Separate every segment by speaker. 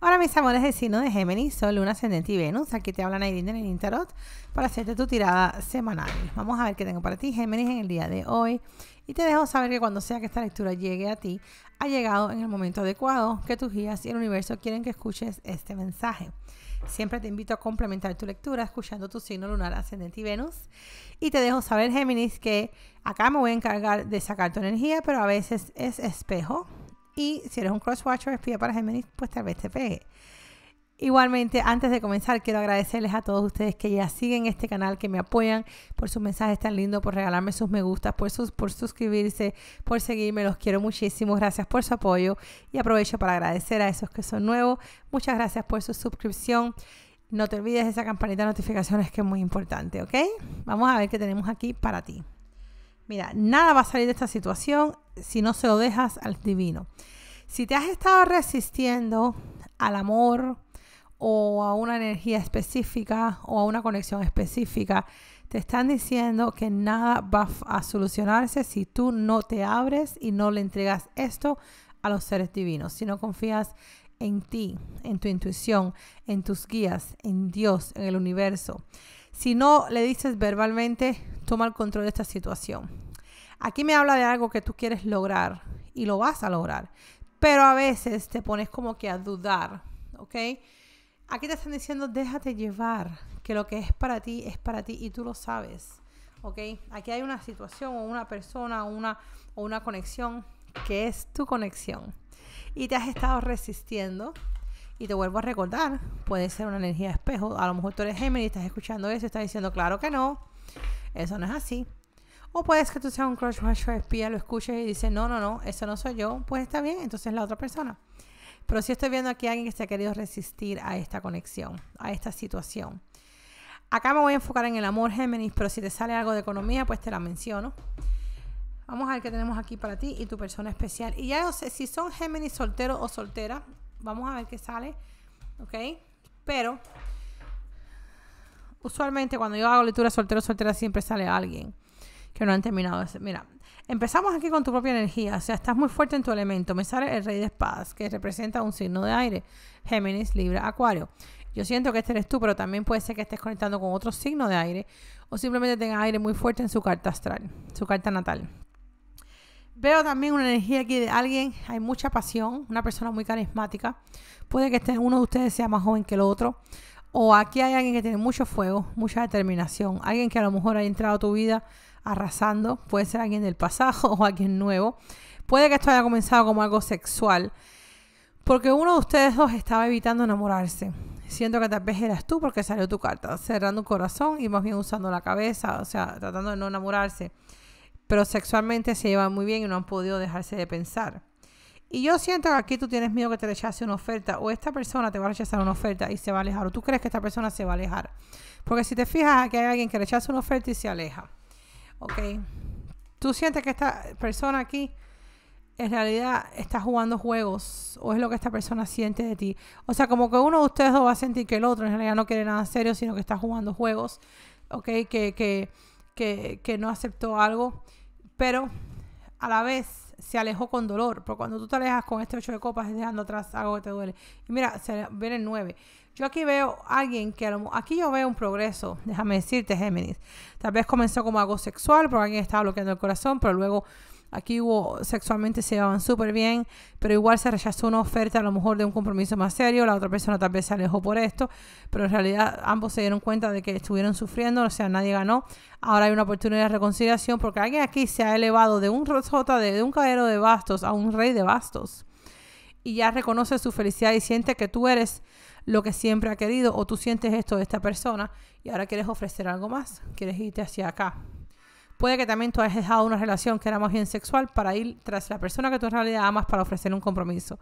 Speaker 1: Ahora mis amores de signo de Géminis, Sol, Luna, Ascendente y Venus, aquí te hablan Aidin en el interot para hacerte tu tirada semanal. Vamos a ver qué tengo para ti Géminis en el día de hoy y te dejo saber que cuando sea que esta lectura llegue a ti, ha llegado en el momento adecuado que tus guías y el universo quieren que escuches este mensaje. Siempre te invito a complementar tu lectura escuchando tu signo lunar, ascendente y Venus. Y te dejo saber, Géminis, que acá me voy a encargar de sacar tu energía, pero a veces es espejo y si eres un crosswatcher, espía para Geminis, pues tal vez te pegue. Igualmente, antes de comenzar, quiero agradecerles a todos ustedes que ya siguen este canal, que me apoyan por sus mensajes tan lindos, por regalarme sus me gustas, por, sus, por suscribirse, por seguirme. Los quiero muchísimo. Gracias por su apoyo y aprovecho para agradecer a esos que son nuevos. Muchas gracias por su suscripción. No te olvides de esa campanita de notificaciones que es muy importante, ¿ok? Vamos a ver qué tenemos aquí para ti. Mira, nada va a salir de esta situación si no se lo dejas al divino. Si te has estado resistiendo al amor o a una energía específica o a una conexión específica, te están diciendo que nada va a solucionarse si tú no te abres y no le entregas esto a los seres divinos, si no confías en ti, en tu intuición, en tus guías, en Dios, en el universo. Si no le dices verbalmente, toma el control de esta situación. Aquí me habla de algo que tú quieres lograr y lo vas a lograr, pero a veces te pones como que a dudar, ¿ok? Aquí te están diciendo, déjate llevar, que lo que es para ti es para ti y tú lo sabes, ¿ok? Aquí hay una situación o una persona o una, o una conexión que es tu conexión y te has estado resistiendo y te vuelvo a recordar, puede ser una energía de espejo. A lo mejor tú eres Géminis estás escuchando eso y estás diciendo, claro que no, eso no es así. O puedes que tú seas un crush un espía, lo escuches y dices, no, no, no, eso no soy yo. Pues está bien, entonces es la otra persona. Pero si estoy viendo aquí a alguien que se ha querido resistir a esta conexión, a esta situación. Acá me voy a enfocar en el amor, Géminis, pero si te sale algo de economía, pues te la menciono. Vamos a ver qué tenemos aquí para ti y tu persona especial. Y ya no sé si son Géminis soltero o soltera. Vamos a ver qué sale, ¿ok? Pero usualmente cuando yo hago lectura soltero soltera siempre sale alguien que no han terminado. Mira, empezamos aquí con tu propia energía, o sea, estás muy fuerte en tu elemento. Me sale el rey de espadas, que representa un signo de aire, Géminis, Libra, Acuario. Yo siento que este eres tú, pero también puede ser que estés conectando con otro signo de aire o simplemente tengas aire muy fuerte en su carta astral, su carta natal. Veo también una energía aquí de alguien, hay mucha pasión, una persona muy carismática. Puede que este, uno de ustedes sea más joven que el otro. O aquí hay alguien que tiene mucho fuego, mucha determinación. Alguien que a lo mejor ha entrado a tu vida arrasando. Puede ser alguien del pasado o alguien nuevo. Puede que esto haya comenzado como algo sexual. Porque uno de ustedes dos estaba evitando enamorarse. Siento que tal vez eras tú porque salió tu carta, cerrando un corazón y más bien usando la cabeza, o sea, tratando de no enamorarse pero sexualmente se llevan muy bien y no han podido dejarse de pensar. Y yo siento que aquí tú tienes miedo que te rechace una oferta o esta persona te va a rechazar una oferta y se va a alejar o tú crees que esta persona se va a alejar. Porque si te fijas aquí hay alguien que rechaza una oferta y se aleja. ¿Ok? Tú sientes que esta persona aquí en realidad está jugando juegos o es lo que esta persona siente de ti. O sea, como que uno de ustedes dos va a sentir que el otro en realidad no quiere nada serio, sino que está jugando juegos. ¿Ok? Que, que, que no aceptó algo pero a la vez se alejó con dolor, porque cuando tú te alejas con este ocho de copas es dejando atrás algo que te duele. Y mira, se viene el 9. Yo aquí veo a alguien que aquí yo veo un progreso, déjame decirte, Géminis. Tal vez comenzó como algo sexual, porque alguien estaba bloqueando el corazón, pero luego Aquí hubo, sexualmente se llevaban súper bien, pero igual se rechazó una oferta a lo mejor de un compromiso más serio, la otra persona tal vez se alejó por esto, pero en realidad ambos se dieron cuenta de que estuvieron sufriendo, o sea, nadie ganó. Ahora hay una oportunidad de reconciliación porque alguien aquí se ha elevado de un rosota, de, un caballero de bastos a un rey de bastos. Y ya reconoce su felicidad y siente que tú eres lo que siempre ha querido o tú sientes esto de esta persona y ahora quieres ofrecer algo más, quieres irte hacia acá. Puede que también tú hayas dejado una relación que era más bien sexual para ir tras la persona que tú en realidad amas para ofrecerle un compromiso.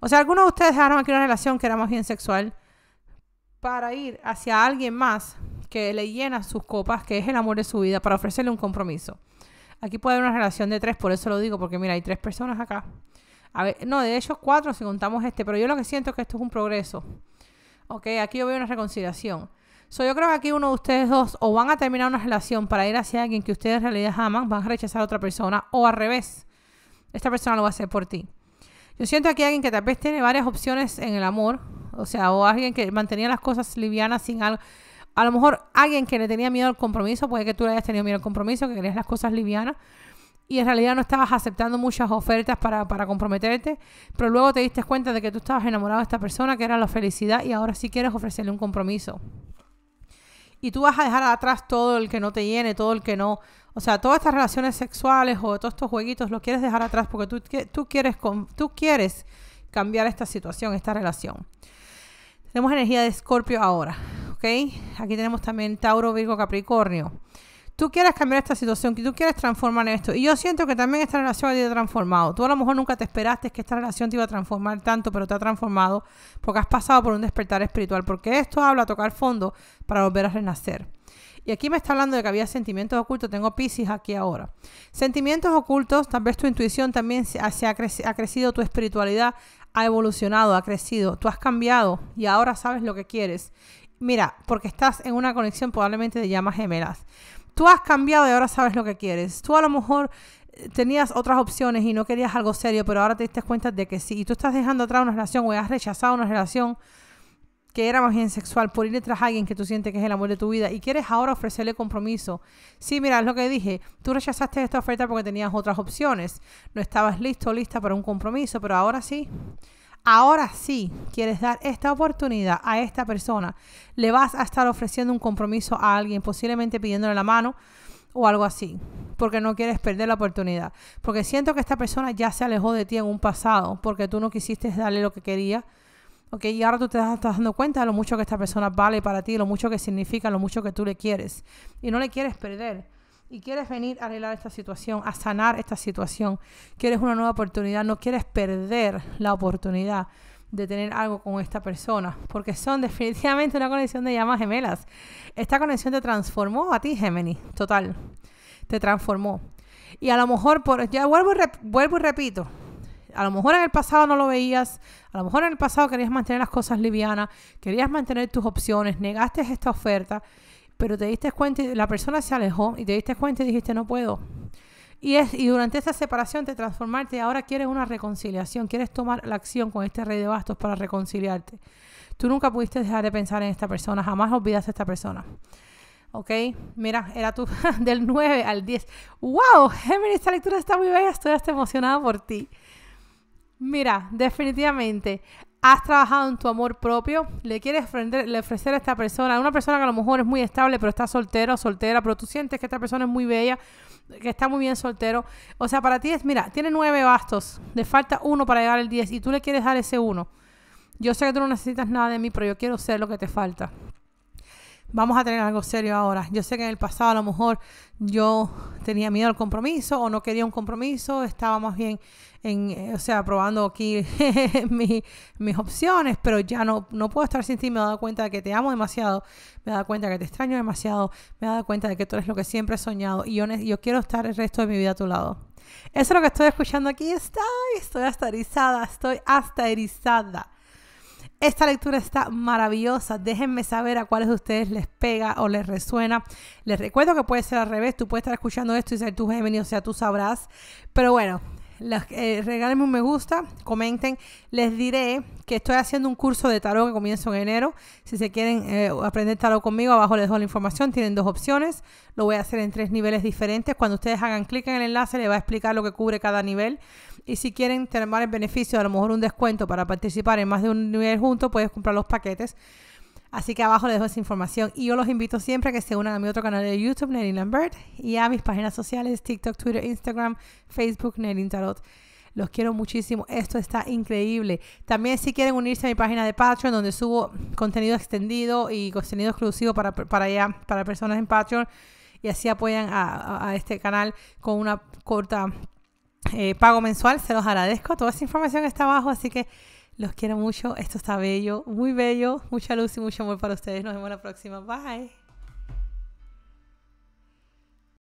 Speaker 1: O sea, algunos de ustedes dejaron aquí una relación que era más bien sexual para ir hacia alguien más que le llena sus copas, que es el amor de su vida, para ofrecerle un compromiso. Aquí puede haber una relación de tres, por eso lo digo, porque mira, hay tres personas acá. A ver, no, de hecho cuatro si contamos este, pero yo lo que siento es que esto es un progreso. Ok, aquí yo veo una reconciliación. So, yo creo que aquí uno de ustedes dos o van a terminar una relación para ir hacia alguien que ustedes en realidad aman, van a rechazar a otra persona o al revés. Esta persona lo va a hacer por ti. Yo siento aquí a alguien que tal vez tiene varias opciones en el amor, o sea, o alguien que mantenía las cosas livianas sin algo. A lo mejor alguien que le tenía miedo al compromiso, puede que tú le hayas tenido miedo al compromiso, que querías las cosas livianas y en realidad no estabas aceptando muchas ofertas para, para, comprometerte, pero luego te diste cuenta de que tú estabas enamorado de esta persona, que era la felicidad y ahora sí quieres ofrecerle un compromiso y tú vas a dejar atrás todo el que no te llene, todo el que no... O sea, todas estas relaciones sexuales o todos estos jueguitos los quieres dejar atrás porque tú, tú, quieres, tú quieres cambiar esta situación, esta relación. Tenemos energía de Escorpio ahora, ¿ok? Aquí tenemos también Tauro, Virgo, Capricornio tú quieres cambiar esta situación, que tú quieres transformar esto. Y yo siento que también esta relación te ha transformado. Tú a lo mejor nunca te esperaste que esta relación te iba a transformar tanto, pero te ha transformado porque has pasado por un despertar espiritual, porque esto habla a tocar fondo para volver a renacer. Y aquí me está hablando de que había sentimientos ocultos. Tengo Pisces aquí ahora. Sentimientos ocultos, tal vez tu intuición también se ha, ha crecido, tu espiritualidad ha evolucionado, ha crecido, tú has cambiado y ahora sabes lo que quieres. Mira, porque estás en una conexión probablemente de llamas gemelas. Tú has cambiado y ahora sabes lo que quieres. Tú a lo mejor eh, tenías otras opciones y no querías algo serio, pero ahora te diste cuenta de que sí. Y tú estás dejando atrás una relación o has rechazado una relación que era más bien sexual por ir de alguien que tú sientes que es el amor de tu vida y quieres ahora ofrecerle compromiso. Sí, mira, es lo que dije, tú rechazaste esta oferta porque tenías otras opciones, no estabas listo, o lista para un compromiso, pero ahora sí ahora sí quieres dar esta oportunidad a esta persona, le vas a estar ofreciendo un compromiso a alguien, posiblemente pidiéndole la mano o algo así, porque no quieres perder la oportunidad, porque siento que esta persona ya se alejó de ti en un pasado, porque tú no quisiste darle lo que quería. okay, Y ahora tú te estás dando cuenta de lo mucho que esta persona vale para ti, lo mucho que significa, lo mucho que tú le quieres. Y no le quieres perder y quieres venir a arreglar esta situación, a sanar esta situación, quieres una nueva oportunidad, no quieres perder la oportunidad de tener algo con esta persona, porque son definitivamente una conexión de llamas gemelas. Esta conexión te transformó a ti, Gemini, total, te transformó. Y a lo mejor, ya vuelvo y, vuelvo y repito, a lo mejor en el pasado no lo veías, a lo mejor en el pasado querías mantener las cosas livianas, querías mantener tus opciones, negaste esta oferta pero te diste cuenta y la persona se alejó y te diste cuenta y dijiste no puedo. Y, es, y durante esa separación te transformaste ahora quieres una reconciliación, quieres tomar la acción con este rey de bastos para reconciliarte. Tú nunca pudiste dejar de pensar en esta persona, jamás olvidas a esta persona. ¿ok? Mira, era tú del 9 al 10. ¡Wow! Gemini, esta lectura está muy bella, estoy hasta emocionada por ti. Mira, definitivamente, has trabajado en tu amor propio, le quieres ofrecer, le ofrecer a esta persona, a una persona que a lo mejor es muy estable, pero está soltero, soltera, pero tú sientes que esta persona es muy bella, que está muy bien soltero. O sea, para ti es, mira, tiene nueve bastos, le falta uno para llegar al diez y tú le quieres dar ese uno. Yo sé que tú no necesitas nada de mí, pero yo quiero ser lo que te falta vamos a tener algo serio ahora. Yo sé que en el pasado a lo mejor yo tenía miedo al compromiso o no quería un compromiso, estaba más bien eh, o sea, probando aquí mis, opciones, pero ya no, no puedo estar sin ti. Me he dado cuenta de que te amo demasiado, me he dado cuenta de que te extraño demasiado, me he dado cuenta de que tú eres lo que siempre he soñado y yo, quiero estar el resto de mi vida a tu lado. Eso es lo que estoy escuchando aquí. Estoy, estoy hasta erizada, estoy hasta erizada. Esta lectura está maravillosa. Déjenme saber a cuáles de ustedes les pega o les resuena. Les recuerdo que puede ser al revés. Tú puedes estar escuchando esto y ser tu venido, o sea, tú sabrás. Pero bueno, eh, regálenme un me gusta, comenten. Les diré que estoy haciendo un curso de tarot que comienza en enero. Si se quieren eh, aprender tarot conmigo, abajo les dejo la información. Tienen dos opciones. Lo voy a hacer en tres niveles diferentes. Cuando ustedes hagan clic en el enlace, les va a explicar lo que cubre cada nivel. Y si quieren tener el beneficio, a lo mejor un descuento para participar en más de un nivel junto, puedes comprar los paquetes. Así que abajo les dejo esa información. Y yo los invito siempre a que se unan a mi otro canal de YouTube, Nelly Lambert, y a mis páginas sociales, TikTok, Twitter, Instagram, Facebook, Nelly Tarot. Los quiero muchísimo. Esto está increíble. También si quieren unirse a mi página de Patreon, donde subo contenido extendido y contenido exclusivo para, para, allá, para personas en Patreon. Y así apoyan a este canal con una corta eh, pago mensual, se los agradezco. Toda esa información está abajo, así que los quiero mucho. Esto está bello, muy bello. Mucha luz y mucho amor para ustedes. Nos vemos la próxima. Bye.